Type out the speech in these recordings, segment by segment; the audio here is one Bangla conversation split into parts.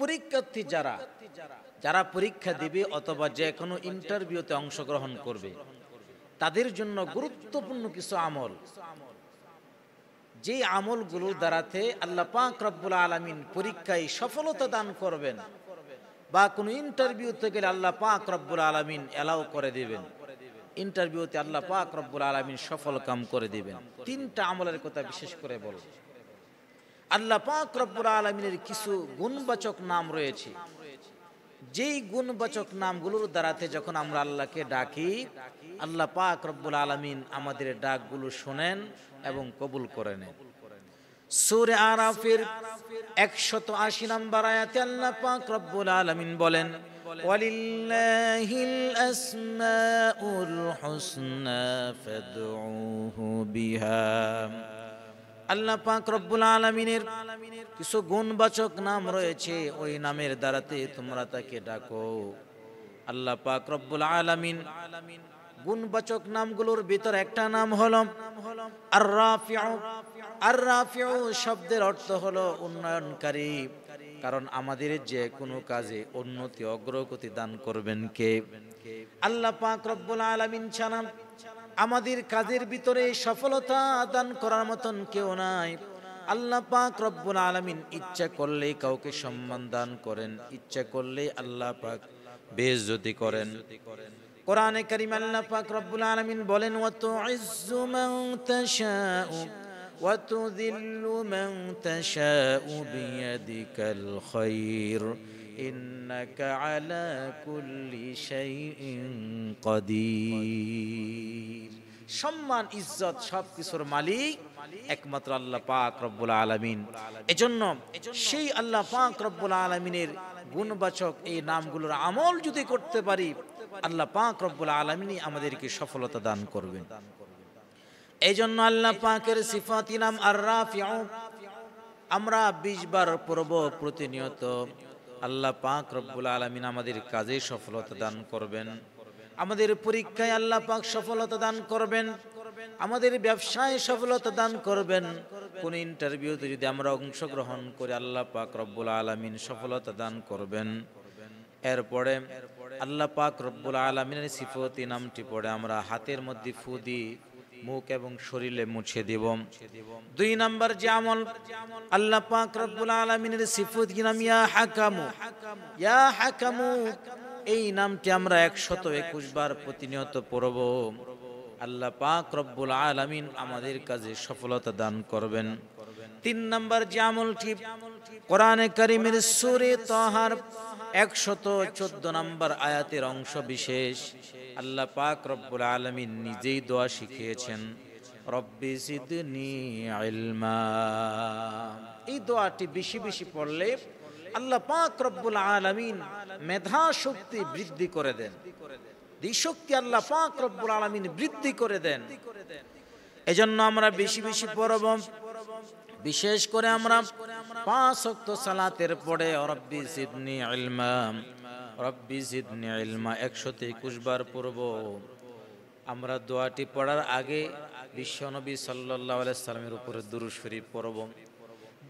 পরীক্ষার্থী যারা যারা পরীক্ষা দিবে অথবা যে কোনো ইন্টারভিউতে অংশগ্রহণ করবে তাদের জন্য গুরুত্বপূর্ণ কিছু আমল যে আমলগুলো দ্বারাতে আল্লাহ পাক রব্বুল আলমিন পরীক্ষায় সফলতা দান করবেন বা কোনো ইন্টারভিউতে গেলে আল্লাহ পাক রব্বুল আলমিন এলাও করে দেবেন ইন্টারভিউতে আল্লাহ পাক রব্বুল আলমিন সফল কাম করে দেবেন তিনটা আমলের কথা বিশেষ করে বলবো আল্লাহ পাক রব্বুল আলমিনের কিছু গুণবাচক নাম রয়েছে যেই গুণবাচক নামগুলোর দ্বারাতে যখন আমরা আল্লাহকে ডাকি আল্লাহ পাক রব্বুল আলমিন আমাদের ডাকগুলো শোনেন এবং কবুল করে নেন সুরে আরাফের একশত আশি নম্বর আয়াতে আল্লাহ পাক রব্বুল আলমিন বলেন ولله الأسماء الحسنى فادعوه বিহাম আল্লাহ পাক রব্বুল আলমিনের কিছু গুণবাচক নাম রয়েছে ওই নামের দ্বারাতে তোমরা তাকে ডাকো আল্লাহ পাক রব্বুল আলমিন গুণবাচক নামগুলোর ভিতর একটা নাম হলো শব্দের অর্থ হলো উন্নয়নকারী কারণ আমাদের যে কোনো কাজে উন্নতি অগ্রগতি দান করবেন কে আল্লাহ পাক রব্বুল আলমিন ছাড়া আমাদের কাজের ভিতরে সফলতা দান করার মতন কেউ নাই আল্লাহ পাক রব্বুল আলমিন ইচ্ছা করলে কাউকে সম্মান দান করেন ইচ্ছা করলে আল্লাহ পাক বেজতি করেন কোরআনে করিম আল্লাহ পাক রব্বুল আলমিন বলেন ওয়াতুইজ্জু মান সম্মান ইজ্জত সব কিছুর মালিক একমাত্র আল্লাহ পাক রব্বুল আলমিন এজন্য সেই আল্লাহ পাক রব্বুল আলমিনের গুণবাচক এই নামগুলোর আমল যদি করতে পারি আল্লাহ পাক রব্বুল আলমিনই আমাদেরকে সফলতা দান করবেন এই জন্য আল্লাহ পাকের সিফাতি নাম আর রাফিউ আমরা বিশ বার প্রতিনিয়ত আল্লাহ পাক রব্বুল আলমিন আমাদের কাজে সফলতা দান করবেন আমাদের পরীক্ষায় আল্লাহ পাক সফলতা দান করবেন আমাদের ব্যবসায় সফলতা দান করবেন কোন ইন্টারভিউতে যদি আমরা অংশগ্রহণ করি আল্লাহ পাক রব্বুল আলমিন সফলতা দান করবেন এরপরে আল্লাহ পাক রব্বুল আলমিনের সিফতি নামটি পড়ে আমরা হাতের মধ্যে ফু মুখ এবং শরীরে মুছে দেব দুই নাম্বার যে আমল আল্লাহ পাক রব্বুল আলমিনের সিফতি নাম ইয়া হাকামু ইয়া হাকামু এই নামটি আমরা একশত একুশ বার প্রতিনিয়ত পড়ব আল্লাহ পাক রব্বুল আলমিন আমাদের কাজে সফলতা দান করবেন তিন নম্বর যে আমলটি কোরআনে করিমের সুরে তহার একশত চোদ্দ নম্বর আয়াতের অংশ বিশেষ আল্লাহ পাক রব্বুল আলমিন নিজেই দোয়া শিখিয়েছেন রব্বি সিদনি এই দোয়াটি বেশি বেশি পড়লে আল্লাহ পাক রব্বুল আলমিন মেধা শক্তি বৃদ্ধি করে দেন শক্তি আল্লাহ পাক রব্বুল আলমিন বৃদ্ধি করে দেন এজন্য আমরা বেশি বেশি পরব বিশেষ করে আমরা পাঁচ অক্ত সালাতের পরে রব্বি জিদনি ইলমা রব্বি জিদনি আলমা একশোতে একুশ বার পরব আমরা দোয়াটি পড়ার আগে বিশ্বনবী সাল্লাহ আলাইসালামের উপরে দুরু শরীফ পড়ব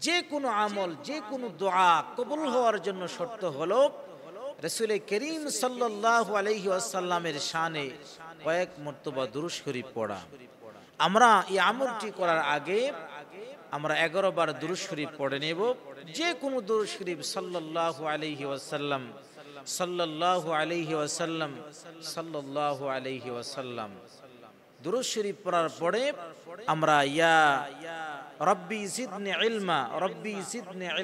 যে কোনো আমল যে কোনো দোয়া কবুল হওয়ার জন্য শর্ত হলো রসুল করিম সাল্লাহ আলহি আসাল্লামের কয়েক মর্তবা দুরুস্করি পড়া আমরা এই আমলটি করার আগে আমরা এগারো বার শরীফ পড়ে নেব যে কোনো শরীফ সাল্লাহ আলহি আসাল্লাম সাল্লাহ আলহি আসাল্লাম সাল্লাহ আলহি ওয়াসাল্লাম শরীফ পড়ার পরে আমরা ইয়া রব্বি ইলমা রব্বি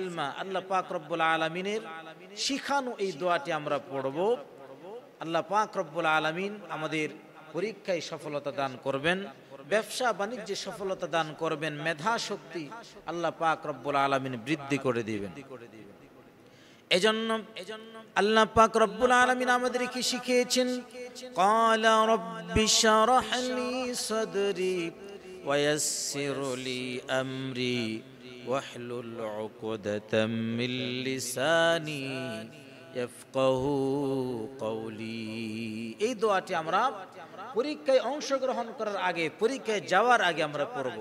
ইলমা আল্লাহ পাক রব্বুল আলমিনের শিখানো এই দোয়াটি আমরা পড়ব আল্লাহ পাক রব্বুল আলমিন আমাদের পরীক্ষায় সফলতা দান করবেন ব্যবসা বাণিজ্যে সফলতা দান করবেন মেধা শক্তি আল্লাহ পাক রব্বুল আলমিন বৃদ্ধি করে দিবেন এজন্য আল্লাহ পাক রব্বুল আলামিন আমাদেরকে শিখিয়েছেন قال রাব্বি اشرح لي صدري ويسر لي امري واحلل عقدة من لساني يفقهوا قولي এই দোয়াটি আমরা পরীক্ষায় অংশ গ্রহণ করার আগে পরীক্ষায় যাওয়ার আগে আমরা পড়ব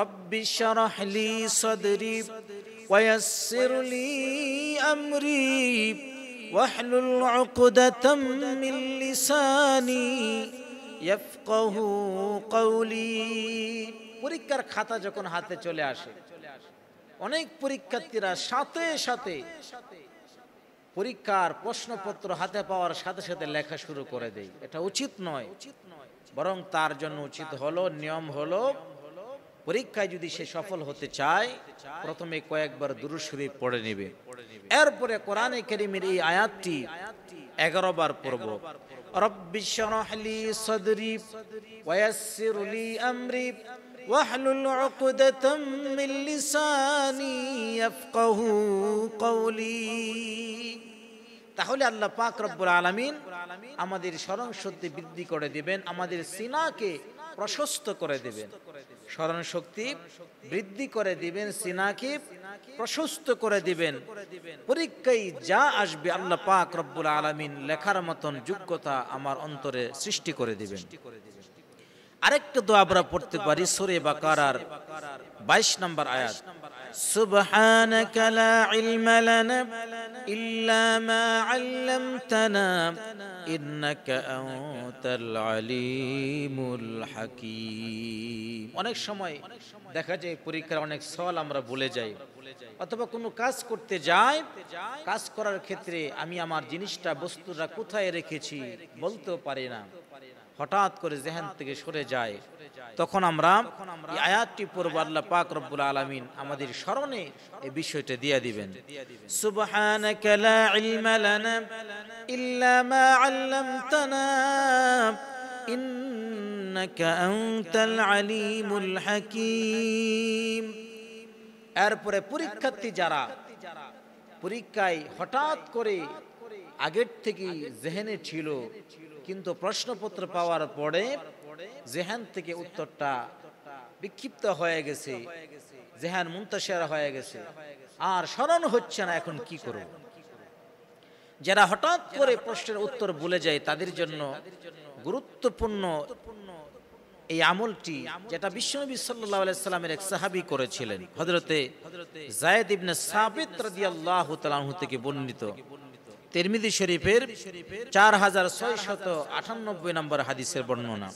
রব্বি اشرح لي صدري ويسر لي أمري واحلل عقدة من لساني يفقه قولي পরীক্ষার খাতা যখন হাতে চলে আসে অনেক পরীক্ষার্থীরা সাথে সাথে পরীক্ষার প্রশ্নপত্র হাতে পাওয়ার সাথে সাথে লেখা শুরু করে দেয় এটা উচিত নয় বরং তার জন্য উচিত হলো নিয়ম হলো পরীক্ষায় যদি সে সফল হতে চায় প্রথমে কয়েকবার শরীফ পড়ে নেবে এরপরে কোরআনে কেরিমের এই আয়াতটি এগারো বার পড়ব রব্বি সদরি ওয়াসিরলি আমরি واحلل عقدة তাহলে আল্লাহ পাক রব্বুল আলামিন আমাদের স্মরণশক্তি বৃদ্ধি করে দিবেন আমাদের সিনাকে প্রশস্ত করে দিবেন স্মরণ শক্তি বৃদ্ধি করে দিবেন সিনাকে প্রশস্ত করে দিবেন পরীক্ষায় যা আসবে আল্লাহ পাক রব্বুল আলমিন লেখার মতন যোগ্যতা আমার অন্তরে সৃষ্টি করে দিবেন আরেকটা দোয়া আমরা পড়তে পারি সুরে বাকারার বাইশ নম্বর আয়াত সুবহানাকা লা ইলমা লানা ইল্লা মা আল্লামতানা ইন্নাকা আনতাল অনেক সময় দেখা যায় পরীক্ষার অনেক সল আমরা ভুলে যাই অথবা কোনো কাজ করতে যাই কাজ করার ক্ষেত্রে আমি আমার জিনিসটা বস্তুটা কোথায় রেখেছি বলতেও পারি না হঠাৎ করে জেহান থেকে সরে যায় তখন আমরা আয়াতটি পূর্ব আল্লাহ পাক রব্বুল আলমিন আমাদের স্মরণে এই বিষয়টা দিয়ে দিবেন এরপরে পরীক্ষার্থী যারা পরীক্ষায় হঠাৎ করে আগের থেকে জেহেনে ছিল কিন্তু প্রশ্নপত্র পাওয়ার পরে জেহান থেকে উত্তরটা বিক্ষিপ্ত হয়ে গেছে জেহান মুন্তশের হয়ে গেছে আর স্মরণ হচ্ছে না এখন কি করব যারা হঠাৎ করে প্রশ্নের উত্তর বলে যায় তাদের জন্য গুরুত্বপূর্ণ এই আমলটি যেটা বিশ্বনবী সাল্লাহ সাল্লামের এক সাহাবি করেছিলেন হজরতে জায়দ ইবনে সাবিত রাদিয়াল্লাহু তাআলা থেকে বর্ণিত তিরমিদি শরীফের চার হাজার ছয়শত শত আটানব্বই নম্বর হাদিসের বর্ণনা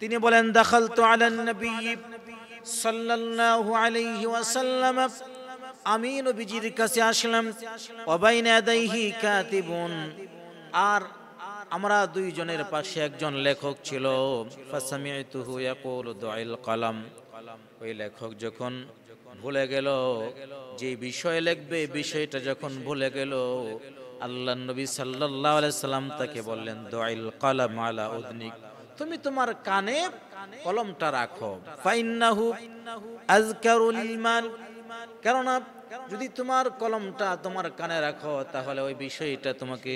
তিনি বলেন দখল তো সাল্লাল্লাহু আলাইহি ওয়াসাল্লাম আমি নবীজির কাছে আসলাম অবাইন আদাইহি কাতিবুন আর আমরা দুইজনের পাশে একজন লেখক ছিল ফাসামিআতুহু কলম ওই লেখক যখন ভুলে গেল যে বিষয় লিখবে বিষয়টা যখন ভুলে গেল আল্লাহ নবী সাল্লাহ সাল্লাম তাকে বললেন দোয়াইল কলম আলা উদনিক তুমি তোমার কানে কলমটা রাখো কেননা যদি তোমার কলমটা তোমার কানে রাখো তাহলে ওই বিষয়টা তোমাকে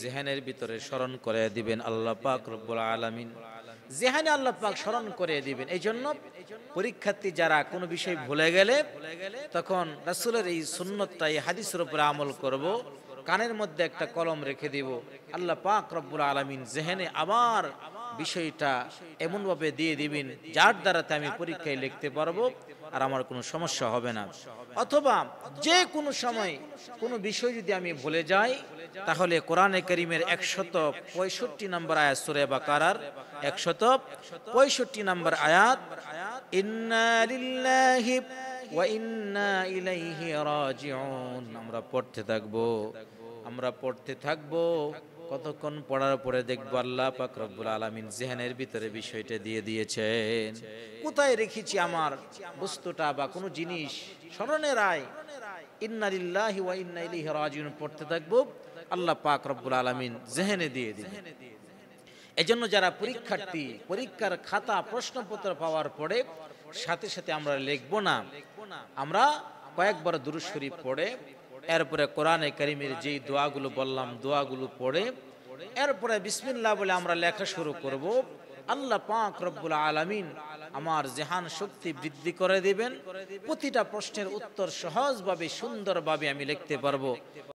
জেহানের ভিতরে স্মরণ করে দিবেন আল্লাহ পাক রব্বুল আলমিন জেহানে আল্লাহ পাক স্মরণ করে দিবেন এই জন্য পরীক্ষার্থী যারা কোনো বিষয় ভুলে গেলে তখন রাসুলের এই সুন্নতটা এই হাদিসের উপরে আমল করবো কানের মধ্যে একটা কলম রেখে দিব আল্লাহ পাক রব্বুল আলমিন জেহেনে আবার বিষয়টা এমনভাবে দিয়ে দিবেন যার দ্বারাতে আমি পরীক্ষায় লিখতে পারবো আর আমার কোনো সমস্যা হবে না অথবা যে কোনো সময় কোনো বিষয় যদি আমি ভুলে যাই তাহলে কোরআনে করিমের একশত পঁয়ষট্টি নম্বর আয়াত সুরে বা কারার একশত পঁয়ষট্টি নম্বর আয়াত ইন্না ইলাইহি রাজিউন আমরা পড়তে থাকবো আমরা পড়তে থাকব কতক্ষণ পড়ার পরে দেখব আল্লাহ পাক রব্বুল আলামিন জেহানের ভিতরে বিষয়টা দিয়ে দিয়েছেন কোথায় রেখেছি আমার বস্তুটা বা কোনো জিনিস স্মরণে রায় ইন্নালিল্লাহি ওয়া ইন্না রাজিউন পড়তে থাকব আল্লাহ পাক রব্বুল আলামিন জেহেনে দিয়ে দিবেন এজন্য যারা পরীক্ষার্থী পরীক্ষার খাতা প্রশ্নপত্র পাওয়ার পরে সাথে সাথে আমরা লিখব না আমরা কয়েকবার দুরুশ্বরী পড়ে এরপরে কোরআনে করিমের যেই দোয়াগুলো বললাম দোয়াগুলো পড়ে এরপরে বিসমিল্লা বলে আমরা লেখা শুরু করব আল্লাহ পাক রব্বুল আলমিন আমার জেহান শক্তি বৃদ্ধি করে দিবেন প্রতিটা প্রশ্নের উত্তর সহজভাবে সুন্দরভাবে আমি লিখতে পারবো